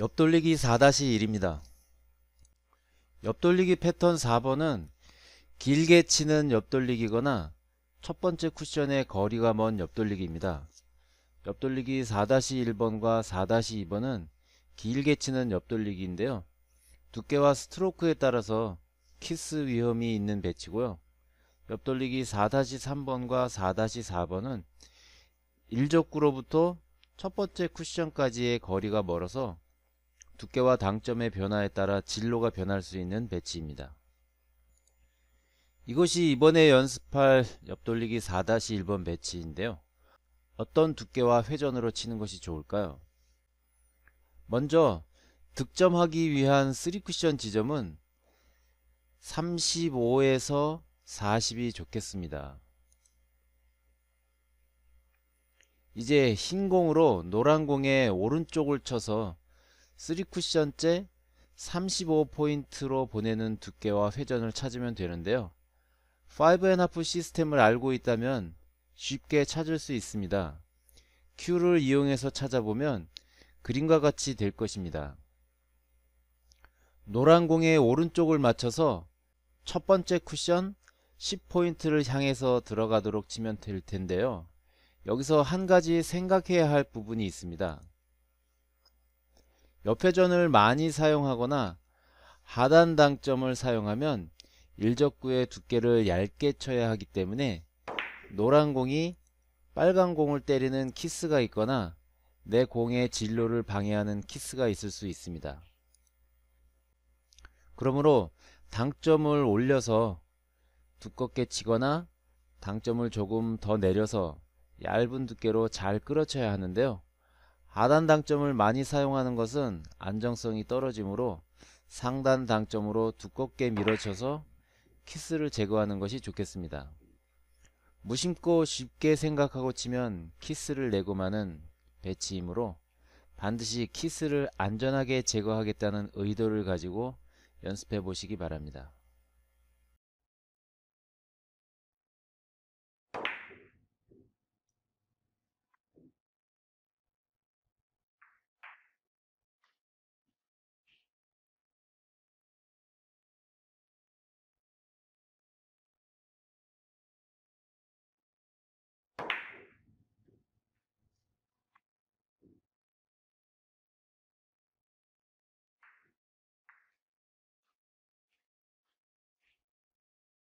옆돌리기 4-1입니다. 옆돌리기 패턴 4번은 길게 치는 옆돌리기거나 첫 번째 쿠션의 거리가 먼 옆돌리기입니다. 옆돌리기 4-1번과 4-2번은 길게 치는 옆돌리기인데요. 두께와 스트로크에 따라서 키스 위험이 있는 배치고요. 옆돌리기 4-3번과 4-4번은 일적구로부터첫 번째 쿠션까지의 거리가 멀어서 두께와 당점의 변화에 따라 진로가 변할 수 있는 배치입니다. 이것이 이번에 연습할 옆돌리기 4-1번 배치인데요. 어떤 두께와 회전으로 치는 것이 좋을까요? 먼저 득점하기 위한 3쿠션 지점은 35에서 40이 좋겠습니다. 이제 흰 공으로 노란 공의 오른쪽을 쳐서 3쿠션째 35포인트로 보내는 두께와 회전을 찾으면 되는데요. 5&하프 시스템을 알고 있다면 쉽게 찾을 수 있습니다. Q를 이용해서 찾아보면 그림과 같이 될 것입니다. 노란 공의 오른쪽을 맞춰서 첫 번째 쿠션 10포인트를 향해서 들어가도록 치면 될 텐데요. 여기서 한 가지 생각해야 할 부분이 있습니다. 옆회전을 많이 사용하거나 하단 당점을 사용하면 일적구의 두께를 얇게 쳐야 하기 때문에 노란 공이 빨간 공을 때리는 키스가 있거나 내 공의 진로를 방해하는 키스가 있을 수 있습니다. 그러므로 당점을 올려서 두껍게 치거나 당점을 조금 더 내려서 얇은 두께로 잘 끌어쳐야 하는데요. 하단 당점을 많이 사용하는 것은 안정성이 떨어지므로 상단 당점으로 두껍게 밀어쳐서 키스를 제거하는 것이 좋겠습니다. 무심코 쉽게 생각하고 치면 키스를 내고 마는 배치이므로 반드시 키스를 안전하게 제거하겠다는 의도를 가지고 연습해 보시기 바랍니다.